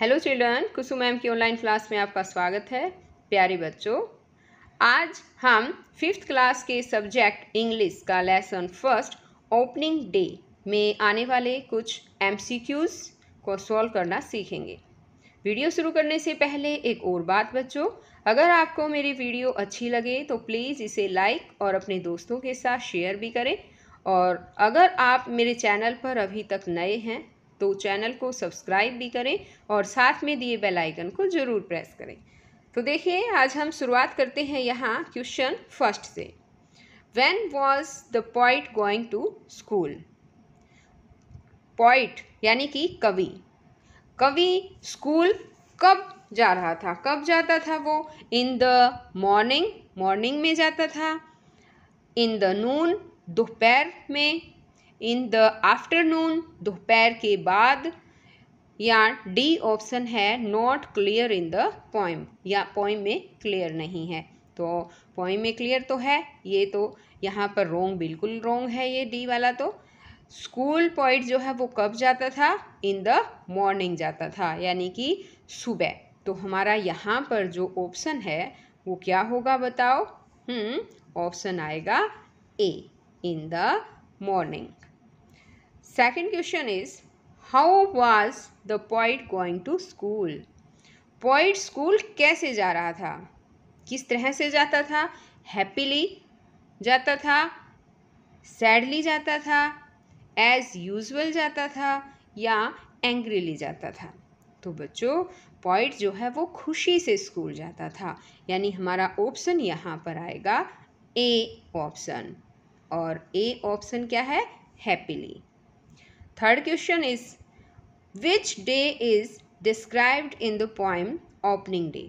Hello children Kusum ma'am की online class में आपका स्वागत है प्यारे बच्चों आज हम फिफ्थ क्लास के सब्जेक्ट इंग्लिश का लेसन फर्स्ट ओपनिंग डे में आने वाले कुछ एमसीक्यूज को सॉल्व करना सीखेंगे वीडियो शुरू करने से पहले एक और बात बच्चों अगर आपको मेरी वीडियो अच्छी लगे तो प्लीज़ इसे लाइक और अपने दोस्तों के साथ शेयर भी करें और अगर आप मेरे चैनल पर अभी तक नए हैं तो चैनल को सब्सक्राइब भी करें और साथ में दिए बेल आइकन को ज़रूर प्रेस करें तो देखिए आज हम शुरुआत करते हैं यहाँ क्वेश्चन फर्स्ट से when was the poet going to school poet यानी कि कवि कवि स्कूल कब जा रहा था कब जाता था वो इन द मॉर्निंग मॉर्निंग में जाता था इन द नून दोपहर में इन द आफ्टरनून दोपहर के बाद या डी ऑप्शन है not clear in the poem या पोइम में क्लियर नहीं है तो पोइम में क्लियर तो है ये तो यहाँ पर रोंग बिल्कुल रोंग है ये डी वाला तो स्कूल पॉइंट जो है वो कब जाता था इन द मॉर्निंग जाता था यानी कि सुबह तो हमारा यहाँ पर जो ऑप्शन है वो क्या होगा बताओ हम्म ऑप्शन आएगा A in the morning second question is how was the poet going to school poet school कैसे जा रहा था किस तरह से जाता था हैप्पीली जाता था सैडली जाता था एज यूजल जाता था या एंग्रीली जाता था तो बच्चों पॉइंट जो है वो खुशी से स्कूल जाता था यानी हमारा ऑप्शन यहाँ पर आएगा ए ऑप्शन और ए ऑप्शन क्या है happily third question is which day is described in the poem opening day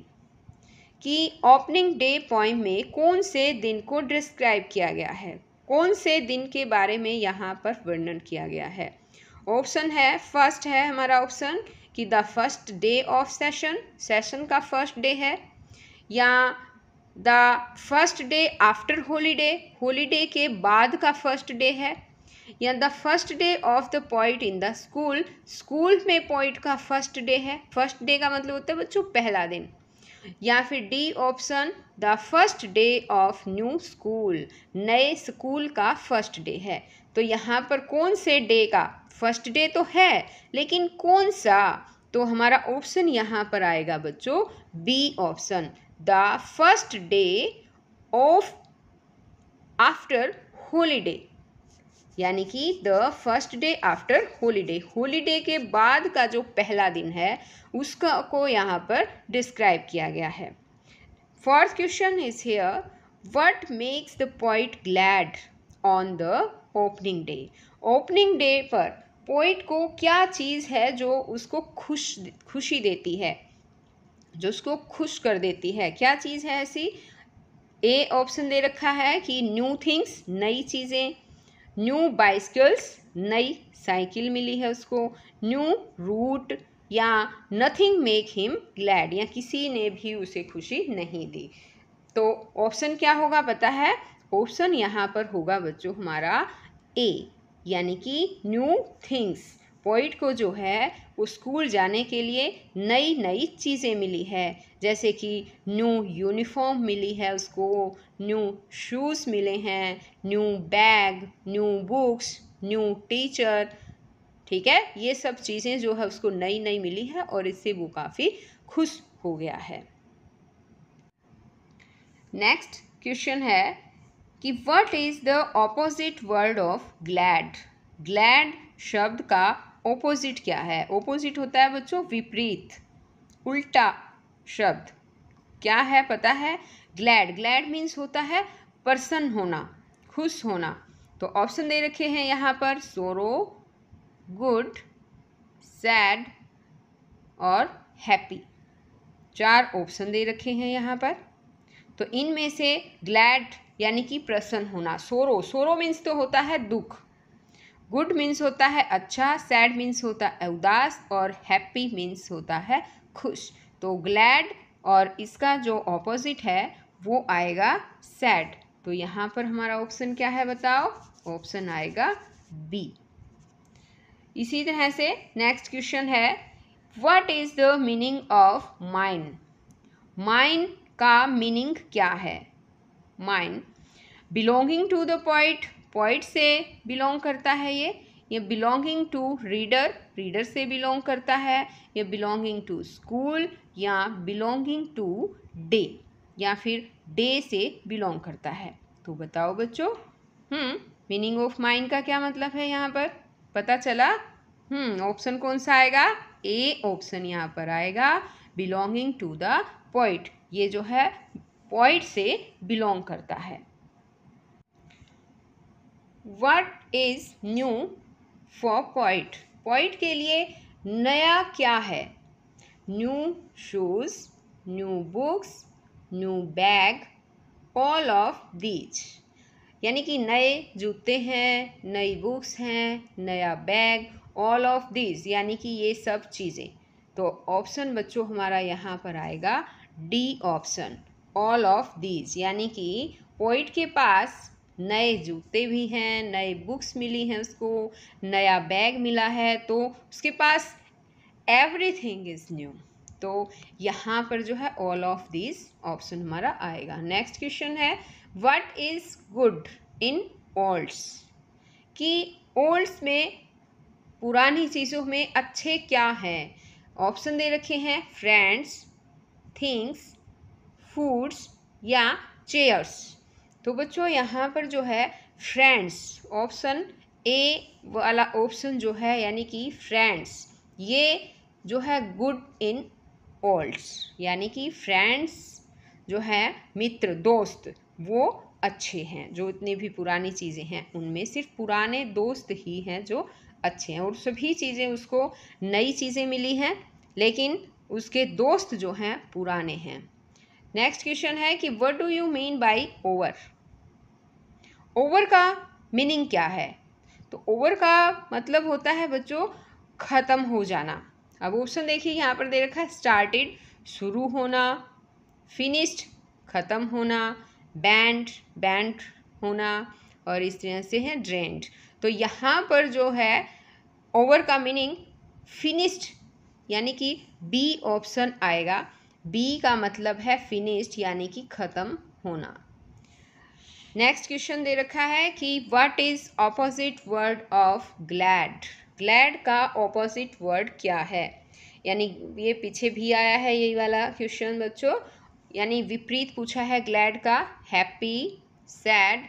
कि ओपनिंग डे पॉइम में कौन से दिन को डिस्क्राइब किया गया है कौन से दिन के बारे में यहाँ पर वर्णन किया गया है ऑप्शन है फर्स्ट है हमारा ऑप्शन कि the first day of session session का फर्स्ट डे है या the first day after holiday holiday के बाद का फर्स्ट डे है या the first day of the poet in the school school में पॉइंट का फर्स्ट डे है फर्स्ट डे का मतलब होता है बच्चों पहला दिन या फिर D option the first day of new school नए स्कूल का फर्स्ट डे है तो यहाँ पर कौन से डे का फर्स्ट डे तो है लेकिन कौन सा तो हमारा ऑप्शन यहाँ पर आएगा बच्चों B option the first day of after holiday यानी कि the first day after holiday holiday के बाद का जो पहला दिन है उसका को यहाँ पर डिस्क्राइब किया गया है fourth question is here what makes the poet glad on the opening day opening day पर पोइट को क्या चीज़ है जो उसको खुश खुशी देती है जो उसको खुश कर देती है क्या चीज़ है ऐसी ए ऑप्शन दे रखा है कि न्यू थिंग्स नई चीज़ें न्यू बाइस्कल्स नई साइकिल मिली है उसको न्यू रूट या नथिंग मेक हिम ग्लैड या किसी ने भी उसे खुशी नहीं दी तो ऑप्शन क्या होगा पता है ऑप्शन यहाँ पर होगा बच्चों हमारा ए यानी कि न्यू थिंग्स पॉइट को जो है वो स्कूल जाने के लिए नई नई चीज़ें मिली है जैसे कि न्यू यूनिफॉर्म मिली है उसको न्यू शूज़ मिले हैं new bag new books new teacher ठीक है ये सब चीज़ें जो है उसको नई नई मिली है और इससे वो काफ़ी खुश हो गया है नेक्स्ट क्वेश्चन है कि what is the opposite word of glad glad शब्द का ओपोजिट क्या है ओपोजिट होता है बच्चों विपरीत उल्टा शब्द क्या है पता है ग्लैड ग्लैड मीन्स होता है प्रसन्न होना खुश होना तो ऑप्शन दे रखे हैं यहाँ पर सोरो गुड सैड और हैप्पी चार ऑप्शन दे रखे हैं यहाँ पर तो इनमें से ग्लैड यानी कि प्रसन्न होना सोरो सोरो मीन्स तो होता है दुख गुड मीन्स होता है अच्छा सैड मीन्स होता है उदास और हैप्पी मीन्स होता है खुश तो ग्लैड और इसका जो ऑपोजिट है वो आएगा सैड तो यहाँ पर हमारा ऑप्शन क्या है बताओ ऑप्शन आएगा बी इसी तरह से नेक्स्ट क्वेश्चन है what is the meaning of mine mine का मीनिंग क्या है mine belonging to the poet poet से बिलोंग करता है ये ये बिलोंगिंग टू रीडर रीडर से बिलोंग करता है या बिलोंगिंग टू स्कूल या बिलोंगिंग टू डे या फिर डे से बिलोंग करता है तो बताओ बच्चों हम्म मीनिंग ऑफ माइंड का क्या मतलब है यहाँ पर पता चला हम्म ऑप्शन कौन सा आएगा ए ऑप्शन यहाँ पर आएगा बिलोंगिंग टू द पॉइट ये जो है पॉइट से बिलोंग करता है what is new for poet poet के लिए नया क्या है new shoes new books new bag all of these यानी कि नए जूते हैं नई बुक्स हैं नया बैग ऑल ऑफ दीज यानी कि ये सब चीज़ें तो ऑप्शन बच्चों हमारा यहाँ पर आएगा D option all of these यानी कि पॉइंट के पास नए जूते भी हैं नए बुक्स मिली हैं उसको नया बैग मिला है तो उसके पास एवरीथिंग इज़ न्यू तो यहाँ पर जो है ऑल ऑफ दिस ऑप्शन हमारा आएगा नेक्स्ट क्वेश्चन है what is good in olds कि ओल्ड्स में पुरानी चीज़ों में अच्छे क्या हैं ऑप्शन दे रखे हैं फ्रेंड्स थिंग्स फूड्स या चेयर्स तो बच्चों यहाँ पर जो है फ्रेंड्स ऑप्शन ए वाला ऑप्शन जो है यानी कि फ्रेंड्स ये जो है गुड इन ओल्ड्स यानी कि फ्रेंड्स जो है मित्र दोस्त वो अच्छे हैं जो इतनी भी पुरानी चीज़ें हैं उनमें सिर्फ पुराने दोस्त ही हैं जो अच्छे हैं और सभी चीज़ें उसको नई चीज़ें मिली हैं लेकिन उसके दोस्त जो हैं पुराने हैं नेक्स्ट क्वेश्चन है कि what do you mean by over over का मीनिंग क्या है तो ओवर का मतलब होता है बच्चों ख़त्म हो जाना अब ऑप्शन देखिए यहाँ पर दे रखा है स्टार्टेड शुरू होना फिनिश्ड ख़त्म होना बैंड बैंड होना और इस तरह से है ड्रेंड तो यहाँ पर जो है ओवर का मीनिंग फिनिश्ड यानी कि बी ऑप्शन आएगा बी का मतलब है फिनिश्ड यानी कि ख़त्म होना नेक्स्ट क्वेश्चन दे रखा है कि what is opposite word of glad glad का ऑपोजिट वर्ड क्या है यानी ये पीछे भी आया है यही वाला क्वेश्चन बच्चों यानी विपरीत पूछा है ग्लैड का हैप्पी सैड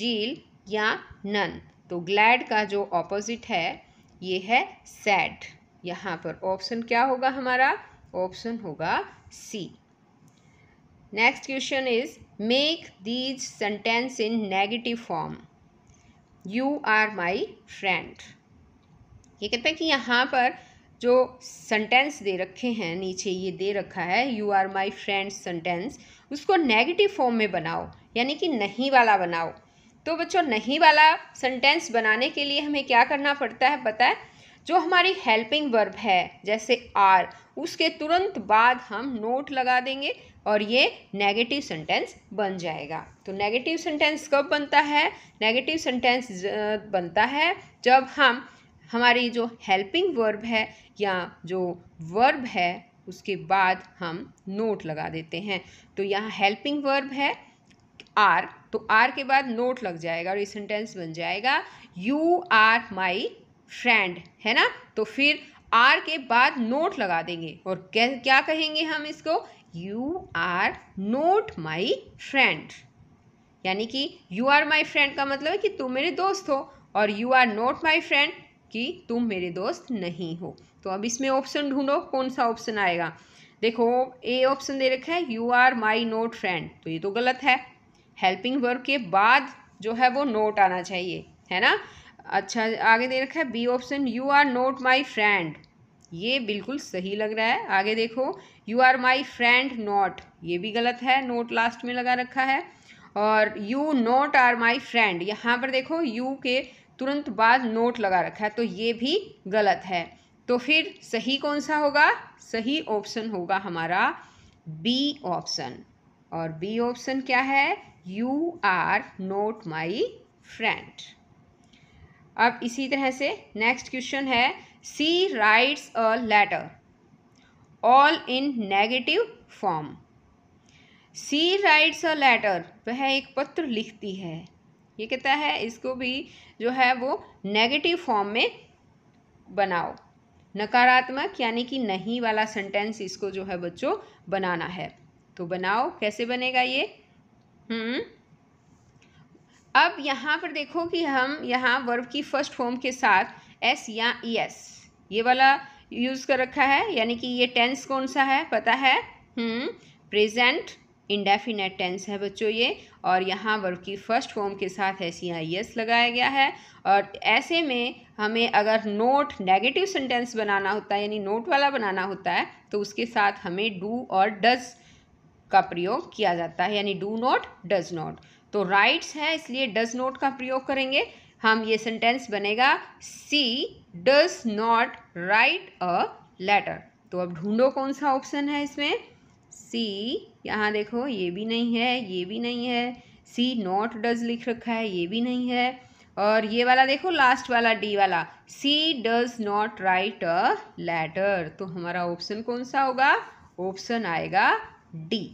जील या नन तो ग्लैड का जो ऑपोजिट है ये है सैड यहाँ पर ऑप्शन क्या होगा हमारा ऑप्शन होगा C next question is Make these sentence in negative form. You are my friend. ये कहते हैं कि यहाँ पर जो सेंटेंस दे रखे हैं नीचे ये दे रखा है you are my friend sentence उसको नेगेटिव फॉर्म में बनाओ यानी कि नहीं वाला बनाओ तो बच्चों नहीं वाला सेंटेंस बनाने के लिए हमें क्या करना पड़ता है पता है जो हमारी हेल्पिंग वर्ब है जैसे आर उसके तुरंत बाद हम नोट लगा देंगे और ये नेगेटिव सेंटेंस बन जाएगा तो नेगेटिव सेंटेंस कब बनता है नेगेटिव सेंटेंस बनता है जब हम हमारी जो हेल्पिंग वर्ब है या जो वर्ब है उसके बाद हम नोट लगा देते हैं तो यहाँ हेल्पिंग वर्ब है आर तो आर के बाद नोट लग जाएगा और ये सेंटेंस बन जाएगा यू आर माई फ्रेंड है ना तो फिर आर के बाद नोट लगा देंगे और क्या कहेंगे हम इसको you are not my friend यानी कि यू आर माई फ्रेंड का मतलब है कि तुम मेरे दोस्त हो और you are not my friend कि तुम मेरे दोस्त नहीं हो तो अब इसमें ऑप्शन ढूंढो कौन सा ऑप्शन आएगा देखो ए ऑप्शन दे रखा है you are my not friend तो ये तो गलत है हेल्पिंग वर्क के बाद जो है वो नोट आना चाहिए है ना अच्छा आगे दे रखा है B option you are not my friend ये बिल्कुल सही लग रहा है आगे देखो you are my friend not ये भी गलत है नोट लास्ट में लगा रखा है और you not are my friend यहाँ पर देखो यू के तुरंत बाद नोट लगा रखा है तो ये भी गलत है तो फिर सही कौन सा होगा सही ऑप्शन होगा हमारा बी ऑप्शन और बी ऑप्शन क्या है you are not my friend अब इसी तरह से नेक्स्ट क्वेश्चन है she writes a letter all in negative form she writes a letter वह एक पत्र लिखती है ये कहता है इसको भी जो है वो नेगेटिव फॉर्म में बनाओ नकारात्मक यानी कि नहीं वाला सेंटेंस इसको जो है बच्चों बनाना है तो बनाओ कैसे बनेगा ये हम्म अब यहाँ पर देखो कि हम यहाँ वर्ब की फर्स्ट फॉर्म के साथ एस या ई एस ये वाला यूज़ कर रखा है यानी कि ये टेंस कौन सा है पता है प्रेजेंट इंडेफिनेट टेंस है बच्चों ये और यहाँ वर्ब की फर्स्ट फॉर्म के साथ एस या ई एस लगाया गया है और ऐसे में हमें अगर नोट नेगेटिव सेंटेंस बनाना होता है यानी नोट वाला बनाना होता है तो उसके साथ हमें डू और डज़ का प्रयोग किया जाता है यानी डू नॉट डज़ नॉट तो राइट्स हैं इसलिए डज नॉट का प्रयोग करेंगे हम ये सेंटेंस बनेगा she does not write a letter तो अब ढूंढो कौन सा ऑप्शन है इसमें सी यहाँ देखो ये भी नहीं है ये भी नहीं है सी नॉट डज लिख रखा है ये भी नहीं है और ये वाला देखो लास्ट वाला डी वाला she does not write a letter तो हमारा ऑप्शन कौन सा होगा ऑप्शन आएगा डी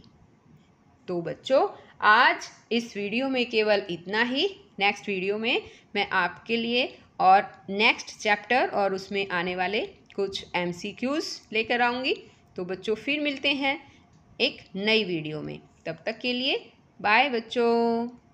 तो बच्चों आज इस वीडियो में केवल इतना ही नेक्स्ट वीडियो में मैं आपके लिए और नेक्स्ट चैप्टर और उसमें आने वाले कुछ एम लेकर आऊँगी तो बच्चों फिर मिलते हैं एक नई वीडियो में तब तक के लिए बाय बच्चों